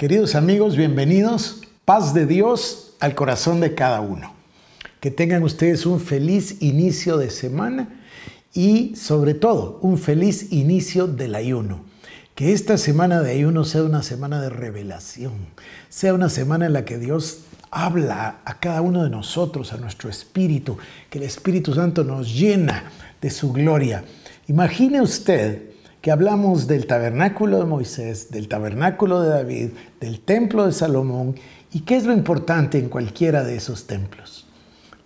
Queridos amigos, bienvenidos. Paz de Dios al corazón de cada uno. Que tengan ustedes un feliz inicio de semana y sobre todo un feliz inicio del ayuno. Que esta semana de ayuno sea una semana de revelación, sea una semana en la que Dios habla a cada uno de nosotros, a nuestro espíritu, que el Espíritu Santo nos llena de su gloria. Imagine usted que hablamos del tabernáculo de Moisés, del tabernáculo de David, del templo de Salomón, y qué es lo importante en cualquiera de esos templos.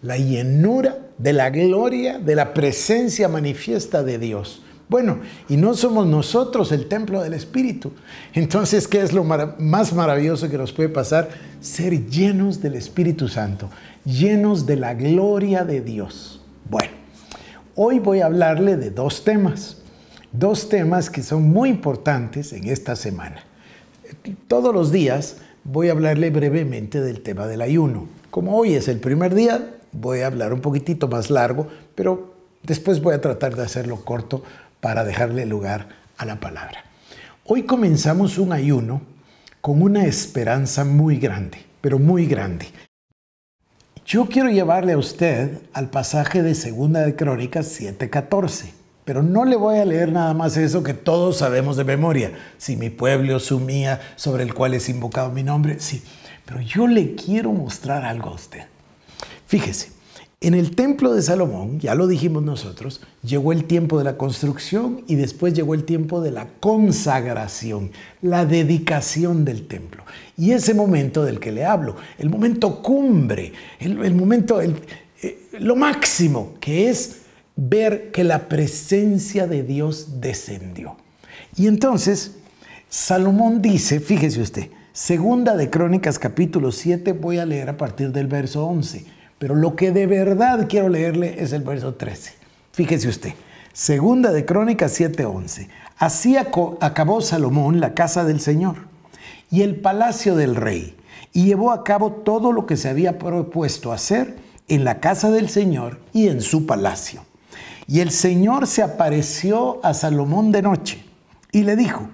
La llenura de la gloria, de la presencia manifiesta de Dios. Bueno, y no somos nosotros el templo del Espíritu. Entonces, ¿qué es lo más maravilloso que nos puede pasar? Ser llenos del Espíritu Santo, llenos de la gloria de Dios. Bueno, hoy voy a hablarle de dos temas dos temas que son muy importantes en esta semana. Todos los días voy a hablarle brevemente del tema del ayuno. Como hoy es el primer día, voy a hablar un poquitito más largo, pero después voy a tratar de hacerlo corto para dejarle lugar a la palabra. Hoy comenzamos un ayuno con una esperanza muy grande, pero muy grande. Yo quiero llevarle a usted al pasaje de Segunda de Crónicas 7:14 pero no le voy a leer nada más eso que todos sabemos de memoria. Si mi pueblo sumía sobre el cual es invocado mi nombre, sí. Pero yo le quiero mostrar algo a usted. Fíjese, en el templo de Salomón, ya lo dijimos nosotros, llegó el tiempo de la construcción y después llegó el tiempo de la consagración, la dedicación del templo. Y ese momento del que le hablo, el momento cumbre, el, momento, el, eh, lo máximo que es ver que la presencia de Dios descendió. Y entonces, Salomón dice, fíjese usted, segunda de Crónicas capítulo 7, voy a leer a partir del verso 11, pero lo que de verdad quiero leerle es el verso 13. Fíjese usted, segunda de Crónicas 7, 11. Así acabó Salomón la casa del Señor y el palacio del rey, y llevó a cabo todo lo que se había propuesto hacer en la casa del Señor y en su palacio. Y el Señor se apareció a Salomón de noche y le dijo,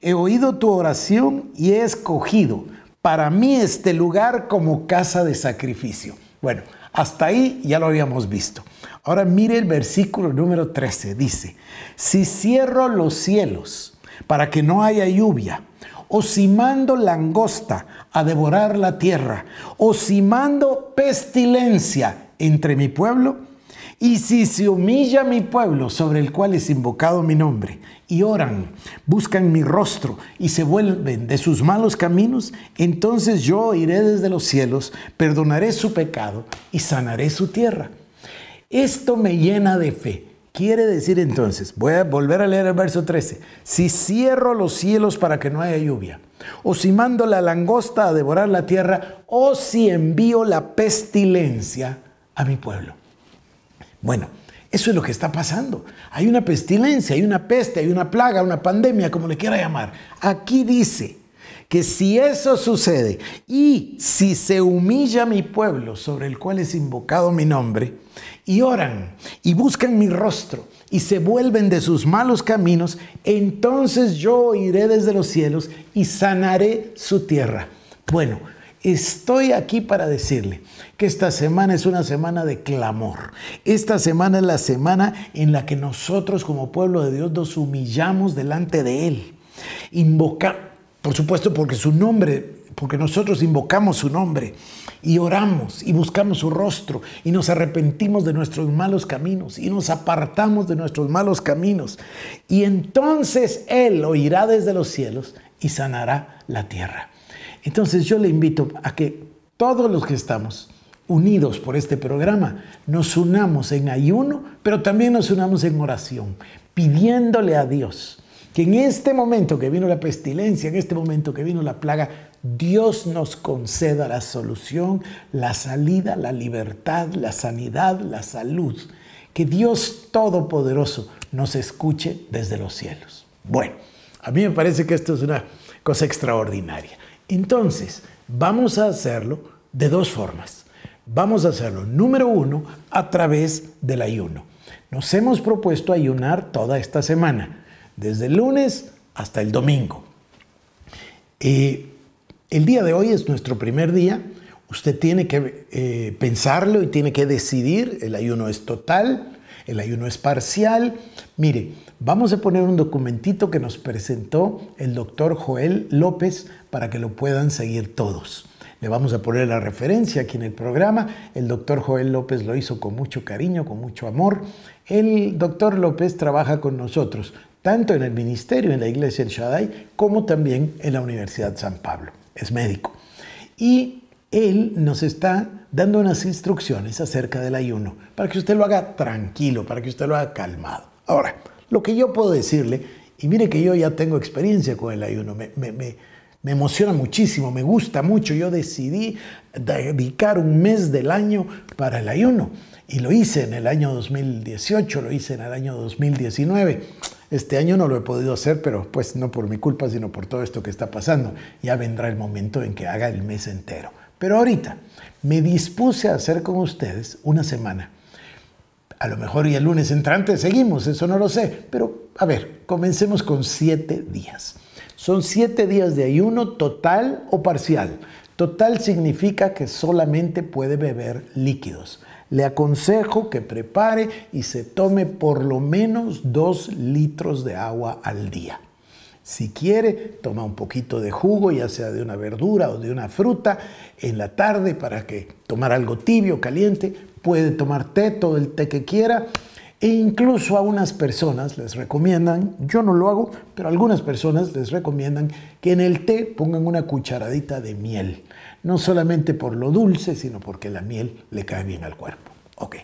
he oído tu oración y he escogido para mí este lugar como casa de sacrificio. Bueno, hasta ahí ya lo habíamos visto. Ahora mire el versículo número 13. Dice, si cierro los cielos para que no haya lluvia, o si mando langosta a devorar la tierra, o si mando pestilencia entre mi pueblo, y si se humilla mi pueblo sobre el cual es invocado mi nombre, y oran, buscan mi rostro y se vuelven de sus malos caminos, entonces yo iré desde los cielos, perdonaré su pecado y sanaré su tierra. Esto me llena de fe. Quiere decir entonces, voy a volver a leer el verso 13, si cierro los cielos para que no haya lluvia, o si mando la langosta a devorar la tierra, o si envío la pestilencia a mi pueblo. Bueno, eso es lo que está pasando. Hay una pestilencia, hay una peste, hay una plaga, una pandemia, como le quiera llamar. Aquí dice que si eso sucede y si se humilla mi pueblo sobre el cual es invocado mi nombre, y oran y buscan mi rostro y se vuelven de sus malos caminos, entonces yo iré desde los cielos y sanaré su tierra. Bueno, Estoy aquí para decirle que esta semana es una semana de clamor. Esta semana es la semana en la que nosotros como pueblo de Dios nos humillamos delante de Él. Invoca, por supuesto, porque su nombre, porque nosotros invocamos su nombre y oramos y buscamos su rostro y nos arrepentimos de nuestros malos caminos y nos apartamos de nuestros malos caminos. Y entonces Él oirá desde los cielos y sanará la tierra. Entonces yo le invito a que todos los que estamos unidos por este programa, nos unamos en ayuno, pero también nos unamos en oración, pidiéndole a Dios que en este momento que vino la pestilencia, en este momento que vino la plaga, Dios nos conceda la solución, la salida, la libertad, la sanidad, la salud. Que Dios Todopoderoso nos escuche desde los cielos. Bueno, a mí me parece que esto es una cosa extraordinaria. Entonces, vamos a hacerlo de dos formas. Vamos a hacerlo, número uno, a través del ayuno. Nos hemos propuesto ayunar toda esta semana, desde el lunes hasta el domingo. Eh, el día de hoy es nuestro primer día. Usted tiene que eh, pensarlo y tiene que decidir. El ayuno es total el ayuno es parcial. Mire, vamos a poner un documentito que nos presentó el doctor Joel López para que lo puedan seguir todos. Le vamos a poner la referencia aquí en el programa. El doctor Joel López lo hizo con mucho cariño, con mucho amor. El doctor López trabaja con nosotros, tanto en el ministerio, en la iglesia El Shaddai, como también en la Universidad San Pablo. Es médico. Y él nos está dando unas instrucciones acerca del ayuno, para que usted lo haga tranquilo, para que usted lo haga calmado. Ahora, lo que yo puedo decirle, y mire que yo ya tengo experiencia con el ayuno, me, me emociona muchísimo, me gusta mucho, yo decidí dedicar un mes del año para el ayuno. Y lo hice en el año 2018, lo hice en el año 2019. Este año no lo he podido hacer, pero pues no por mi culpa, sino por todo esto que está pasando. Ya vendrá el momento en que haga el mes entero. Pero ahorita me dispuse a hacer con ustedes una semana. A lo mejor y el lunes entrante seguimos, eso no lo sé, pero a ver, comencemos con siete días. Son siete días de ayuno total o parcial. Total significa que solamente puede beber líquidos. Le aconsejo que prepare y se tome por lo menos dos litros de agua al día. Si quiere, toma un poquito de jugo, ya sea de una verdura o de una fruta, en la tarde para que tomar algo tibio, caliente. Puede tomar té, todo el té que quiera. E incluso a unas personas les recomiendan, yo no lo hago, pero algunas personas les recomiendan que en el té pongan una cucharadita de miel. No solamente por lo dulce, sino porque la miel le cae bien al cuerpo. Ok.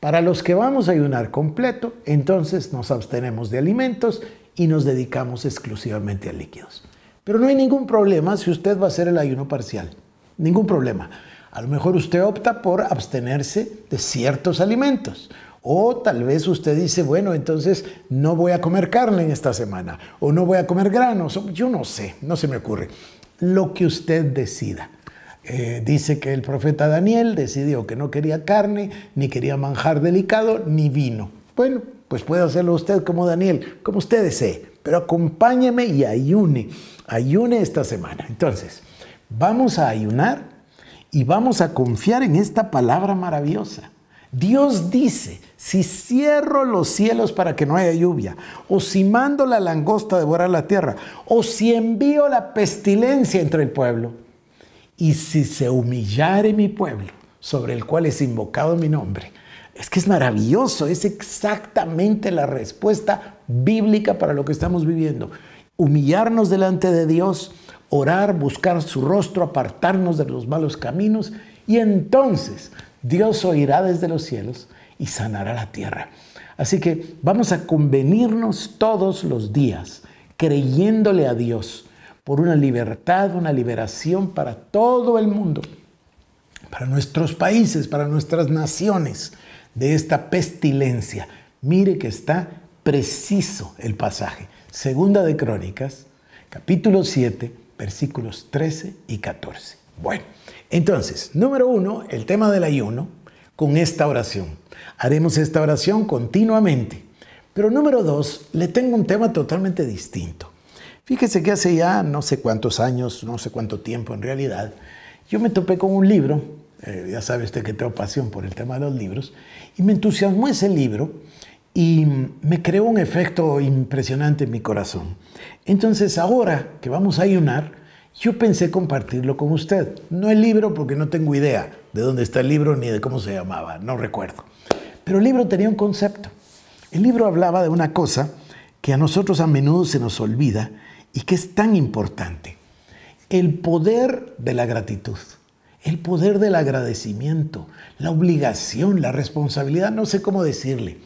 Para los que vamos a ayunar completo, entonces nos abstenemos de alimentos y nos dedicamos exclusivamente a líquidos. Pero no hay ningún problema si usted va a hacer el ayuno parcial. Ningún problema. A lo mejor usted opta por abstenerse de ciertos alimentos. O tal vez usted dice, bueno, entonces no voy a comer carne en esta semana. O no voy a comer granos. Yo no sé, no se me ocurre. Lo que usted decida. Eh, dice que el profeta Daniel decidió que no quería carne, ni quería manjar delicado, ni vino. Bueno, pues puede hacerlo usted como Daniel, como usted desee, pero acompáñeme y ayune, ayune esta semana. Entonces, vamos a ayunar y vamos a confiar en esta palabra maravillosa. Dios dice, si cierro los cielos para que no haya lluvia, o si mando la langosta a devorar la tierra, o si envío la pestilencia entre el pueblo, y si se humillare mi pueblo, sobre el cual es invocado mi nombre, es que es maravilloso, es exactamente la respuesta bíblica para lo que estamos viviendo. Humillarnos delante de Dios, orar, buscar su rostro, apartarnos de los malos caminos y entonces Dios oirá desde los cielos y sanará la tierra. Así que vamos a convenirnos todos los días creyéndole a Dios por una libertad, una liberación para todo el mundo, para nuestros países, para nuestras naciones, de esta pestilencia. Mire que está preciso el pasaje. Segunda de Crónicas, capítulo 7, versículos 13 y 14. Bueno, entonces, número uno, el tema del ayuno con esta oración. Haremos esta oración continuamente. Pero número dos, le tengo un tema totalmente distinto. Fíjese que hace ya no sé cuántos años, no sé cuánto tiempo en realidad, yo me topé con un libro eh, ya sabe usted que tengo pasión por el tema de los libros, y me entusiasmó ese libro y me creó un efecto impresionante en mi corazón. Entonces ahora que vamos a ayunar, yo pensé compartirlo con usted. No el libro porque no tengo idea de dónde está el libro ni de cómo se llamaba, no recuerdo. Pero el libro tenía un concepto. El libro hablaba de una cosa que a nosotros a menudo se nos olvida y que es tan importante. El poder de la gratitud el poder del agradecimiento, la obligación, la responsabilidad, no sé cómo decirle.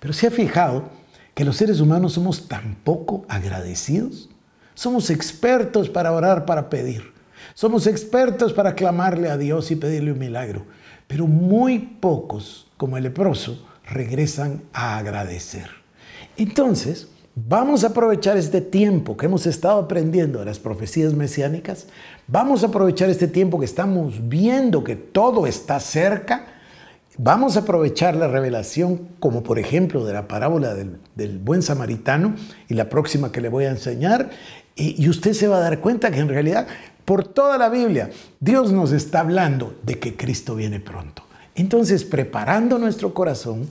Pero se ha fijado que los seres humanos somos tan poco agradecidos. Somos expertos para orar, para pedir. Somos expertos para clamarle a Dios y pedirle un milagro. Pero muy pocos, como el leproso, regresan a agradecer. Entonces, Vamos a aprovechar este tiempo que hemos estado aprendiendo de las profecías mesiánicas. Vamos a aprovechar este tiempo que estamos viendo que todo está cerca. Vamos a aprovechar la revelación, como por ejemplo de la parábola del, buen samaritano y la próxima que le voy a enseñar. y usted se va a dar cuenta que en realidad por toda la Biblia Dios nos está hablando de que Cristo viene pronto. Entonces, preparando nuestro corazón,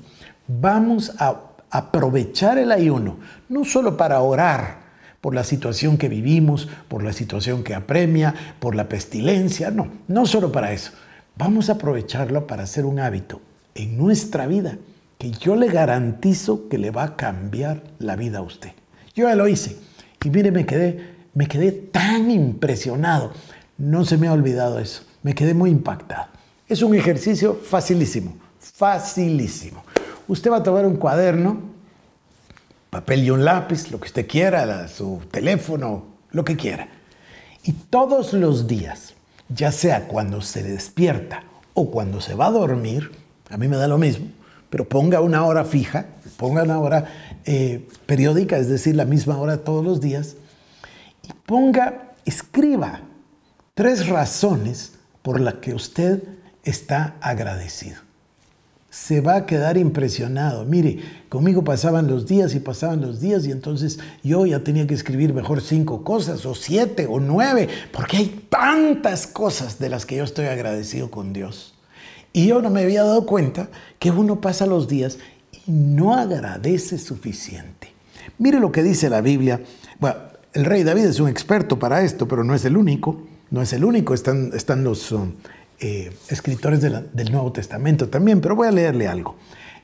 vamos a aprovechar el ayuno, no solo para orar por la situación que vivimos, por la situación que apremia, por la pestilencia, no, no solo para eso. Vamos a aprovecharlo para hacer un hábito en nuestra vida que yo le garantizo que le va a cambiar la vida a usted. Yo ya lo hice y mire, me quedé, me quedé tan impresionado. No se me ha olvidado eso. Me quedé muy impactado. Es un ejercicio facilísimo, facilísimo. Usted va a tomar un cuaderno, papel y un lápiz, lo que usted quiera, su teléfono, lo que quiera. Y todos los días, ya sea cuando se despierta o cuando se va a dormir, a mí me da lo mismo, pero ponga una hora fija, ponga una hora eh, periódica, es decir, la misma hora todos los días, y ponga, escriba tres razones por las que usted está agradecido se va a quedar impresionado. Mire, conmigo pasaban los días y pasaban los días y entonces yo ya tenía que escribir mejor cinco cosas o siete o nueve, porque hay tantas cosas de las que yo estoy agradecido con Dios. Y yo no me había dado cuenta que uno pasa los días y no agradece suficiente. Mire lo que dice la Biblia. Bueno, el rey David es un experto para esto, pero no es el único. No es el único, están, los... Um, eh, escritores del Nuevo Testamento también, pero voy a leerle algo.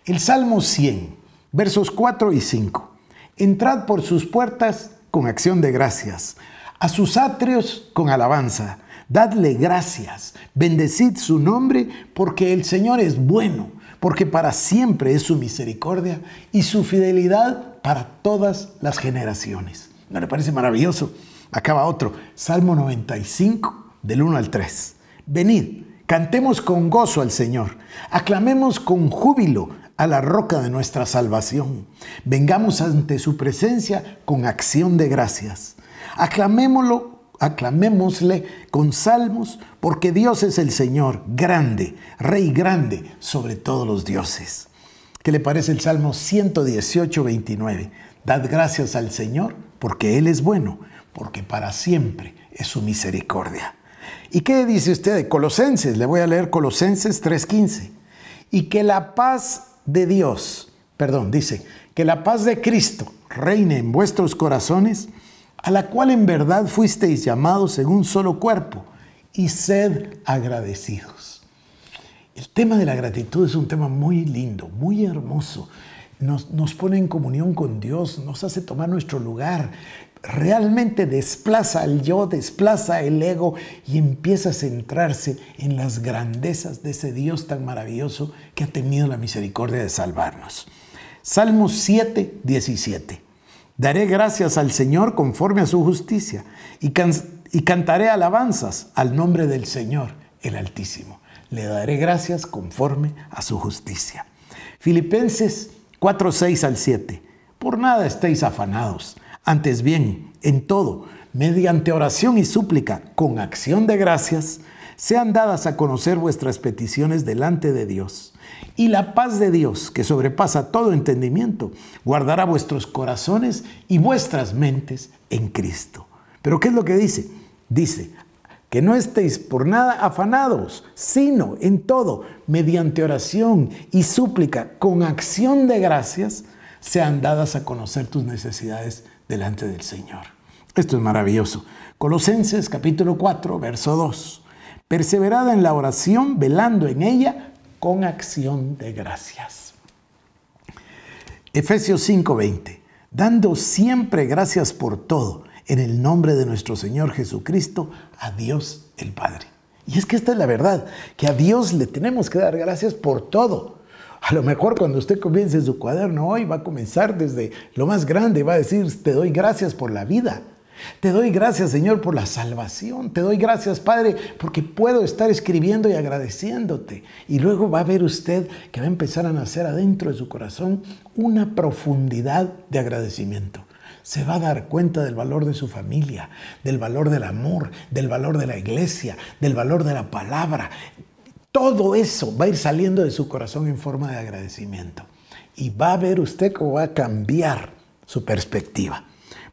El Salmo 100, versos 4 y 5. Entrad por sus puertas con acción de gracias, a sus atrios con alabanza. Dadle gracias, bendecid su nombre, porque el Señor es bueno, porque para siempre es su misericordia y su fidelidad para todas las generaciones. ¿No le parece maravilloso? Acaba otro, Salmo 95, del 1 al 3. Venid, Cantemos con gozo al Señor. Aclamemos con júbilo a la roca de nuestra salvación. Vengamos ante su presencia con acción de gracias. Aclamémoslo, aclamémosle con salmos, porque Dios es el Señor, grande, Rey grande sobre todos los dioses. ¿Qué le parece el Salmo 118, 29? Dad gracias al Señor, porque Él es bueno, porque para siempre es su misericordia. ¿Y qué dice usted de Colosenses? Le voy a leer Colosenses 3:15. Y que la paz de Dios, perdón, dice, que la paz de Cristo reine en vuestros corazones, a la cual en verdad fuisteis llamados en un solo cuerpo, y sed agradecidos. El tema de la gratitud es un tema muy lindo, muy hermoso. Nos, nos, pone en comunión con Dios, nos hace tomar nuestro lugar, realmente desplaza al yo, desplaza el ego y empieza a centrarse en las grandezas de ese Dios tan maravilloso que ha tenido la misericordia de salvarnos. Salmo 7, 17. Daré gracias al Señor conforme a su justicia y, y cantaré alabanzas al nombre del Señor, el Altísimo. Le daré gracias conforme a su justicia. Filipenses 4, 6 al 7. Por nada estéis afanados antes bien, en todo, mediante oración y súplica, con acción de gracias, sean dadas a conocer vuestras peticiones delante de Dios. Y la paz de Dios, que sobrepasa todo entendimiento, guardará vuestros corazones y vuestras mentes en Cristo. Pero ¿qué es lo que dice? Dice, que no estéis por nada afanados, sino en todo, mediante oración y súplica, con acción de gracias, sean dadas a conocer tus necesidades delante del Señor. Esto es maravilloso. Colosenses capítulo 4, verso 2. Perseverada en la oración, velando en ella con acción de gracias. Efesios 5, 20. Dando siempre gracias por todo, en el nombre de nuestro Señor Jesucristo, a Dios el Padre. Y es que esta es la verdad, que a Dios le tenemos que dar gracias por todo. A lo mejor cuando usted comience su cuaderno hoy va a comenzar desde lo más grande, va a decir, te doy gracias por la vida. Te doy gracias, Señor, por la salvación. Te doy gracias, Padre, porque puedo estar escribiendo y agradeciéndote. Y luego va a ver usted que va a empezar a nacer adentro de su corazón una profundidad de agradecimiento. Se va a dar cuenta del valor de su familia, del valor del amor, del valor de la iglesia, del valor de la palabra todo eso va a ir saliendo de su corazón en forma de agradecimiento. Y va a ver usted cómo va a cambiar su perspectiva.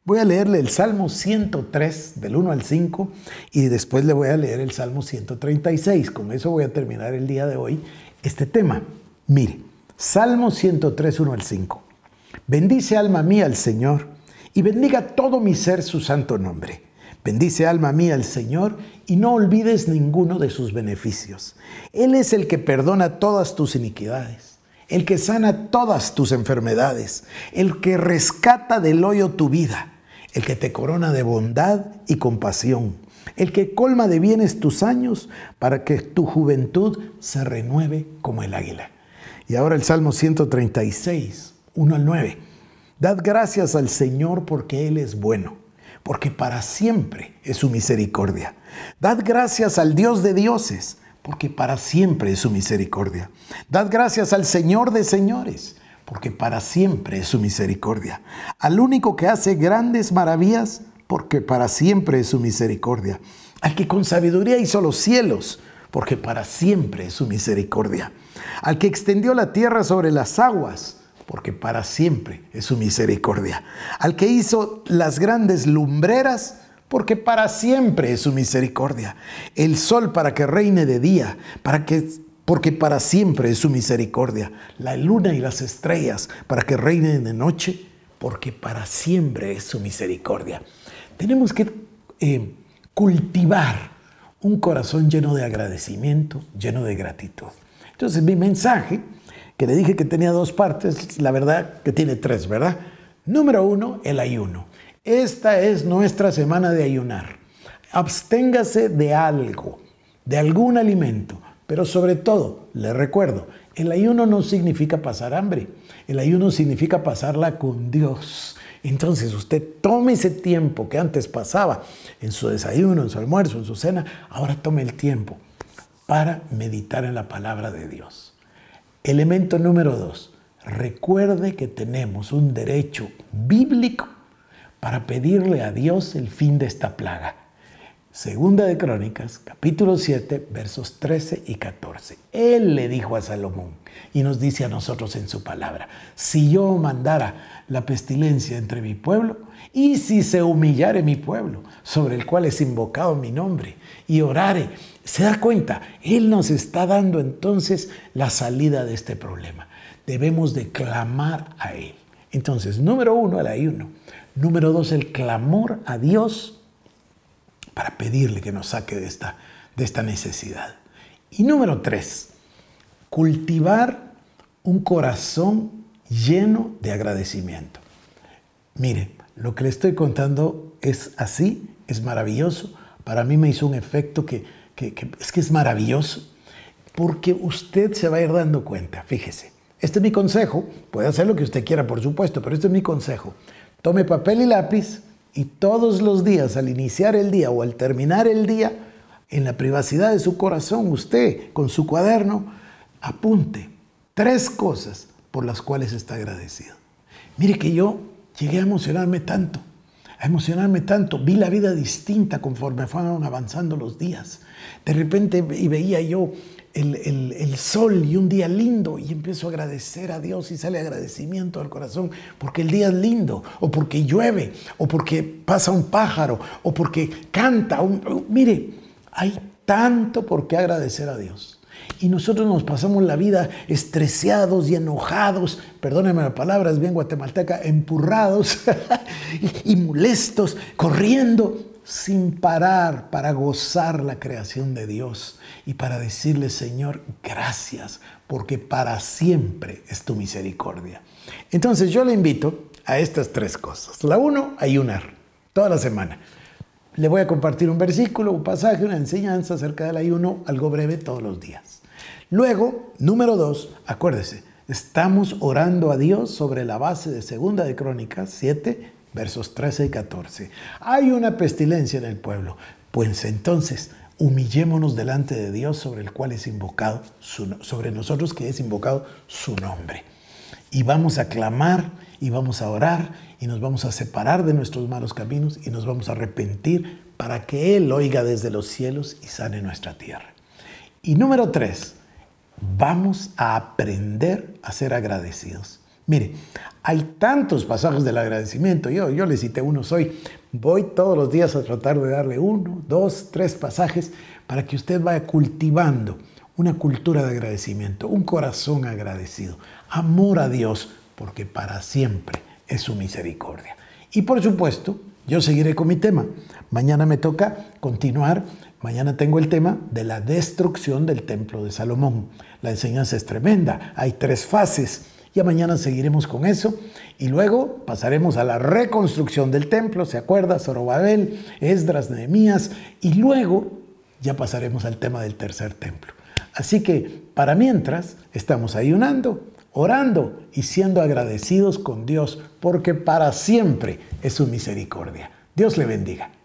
Voy a leerle el Salmo 103 del 1 al 5 y después le voy a leer el Salmo 136. Con eso voy a terminar el día de hoy este tema. Mire, Salmo 103, 1 al 5. Bendice alma mía al Señor y bendiga todo mi ser su santo nombre. Bendice alma mía al Señor y no olvides ninguno de sus beneficios. Él es el que perdona todas tus iniquidades, el que sana todas tus enfermedades, el que rescata del hoyo tu vida, el que te corona de bondad y compasión, el que colma de bienes tus años para que tu juventud se renueve como el águila. Y ahora el Salmo 136, 1 al 9. Dad gracias al Señor porque Él es bueno porque para siempre es su misericordia. Dad gracias al Dios de dioses, porque para siempre es su misericordia. Dad gracias al Señor de señores, porque para siempre es su misericordia. Al único que hace grandes maravillas, porque para siempre es su misericordia. Al que con sabiduría hizo los cielos, porque para siempre es su misericordia. Al que extendió la tierra sobre las aguas, porque para siempre es su misericordia. Al que hizo las grandes lumbreras, porque para siempre es su misericordia. El sol para que reine de día, para porque para siempre es su misericordia. La luna y las estrellas para que reinen de noche, porque para siempre es su misericordia. Tenemos que eh, cultivar un corazón lleno de agradecimiento, lleno de gratitud. Entonces mi mensaje que le dije que tenía dos partes, la verdad que tiene tres, ¿verdad? Número uno, el ayuno. Esta es nuestra semana de ayunar. Absténgase de algo, de algún alimento, pero sobre todo, le recuerdo, el ayuno no significa pasar hambre, el ayuno significa pasarla con Dios. Entonces usted tome ese tiempo que antes pasaba en su desayuno, en su almuerzo, en su cena, ahora tome el tiempo para meditar en la palabra de Dios. Elemento número dos, recuerde que tenemos un derecho bíblico para pedirle a Dios el fin de esta plaga. Segunda de Crónicas, capítulo 7, versos 13 y 14. Él le dijo a Salomón y nos dice a nosotros en su palabra, si yo mandara la pestilencia entre mi pueblo y si se humillare mi pueblo, sobre el cual es invocado mi nombre, y orare. Se da cuenta, Él nos está dando entonces la salida de este problema. Debemos de clamar a Él. Entonces, número uno, el ayuno. Número dos, el clamor a Dios para pedirle que nos saque de esta, de esta necesidad. Y número tres, cultivar un corazón lleno de agradecimiento. Mire, lo que le estoy contando es así, es maravilloso, para mí me hizo un efecto que, es que es maravilloso, porque usted se va a ir dando cuenta, fíjese. Este es mi consejo, puede hacer lo que usted quiera, por supuesto, pero este es mi consejo. Tome papel y lápiz y todos los días, al iniciar el día o al terminar el día, en la privacidad de su corazón, usted con su cuaderno, apunte tres cosas por las cuales está agradecido. Mire que yo llegué a emocionarme tanto emocionarme tanto. Vi la vida distinta conforme fueron avanzando los días. De repente y veía yo el, sol y un día lindo y empiezo a agradecer a Dios y sale agradecimiento al corazón porque el día es lindo o porque llueve o porque pasa un pájaro o porque canta. Un, mire, hay tanto por qué agradecer a Dios. Y nosotros nos pasamos la vida estreseados y enojados, perdónenme palabra, palabras bien guatemalteca, empurrados y molestos, corriendo sin parar para gozar la creación de Dios y para decirle, Señor, gracias, porque para siempre es tu misericordia. Entonces yo le invito a estas tres cosas. La uno, ayunar, toda la semana. Le voy a compartir un versículo, un pasaje, una enseñanza acerca del ayuno, algo breve todos los días. Luego, número dos, acuérdese, estamos orando a Dios sobre la base de Segunda de Crónicas 7, versos 13 y 14. Hay una pestilencia en el pueblo, pues entonces humillémonos delante de Dios sobre el cual es invocado, sobre nosotros que es invocado su nombre y vamos a clamar y vamos a orar y nos vamos a separar de nuestros malos caminos y nos vamos a arrepentir para que Él oiga desde los cielos y sane nuestra tierra. Y número tres, vamos a aprender a ser agradecidos. Mire, hay tantos pasajes del agradecimiento. Yo, yo le cité unos hoy. Voy todos los días a tratar de darle uno, dos, tres pasajes para que usted vaya cultivando una cultura de agradecimiento, un corazón agradecido, amor a Dios, porque para siempre es su misericordia. Y por supuesto, yo seguiré con mi tema. Mañana me toca continuar. Mañana tengo el tema de la destrucción del templo de Salomón. La enseñanza es tremenda. Hay tres fases. Ya mañana seguiremos con eso. Y luego pasaremos a la reconstrucción del templo. ¿Se acuerda? Zorobabel, Esdras, Nehemías. Y luego ya pasaremos al tema del tercer templo. Así que, para mientras, estamos ayunando, orando y siendo agradecidos con Dios, porque para siempre es su misericordia. Dios le bendiga.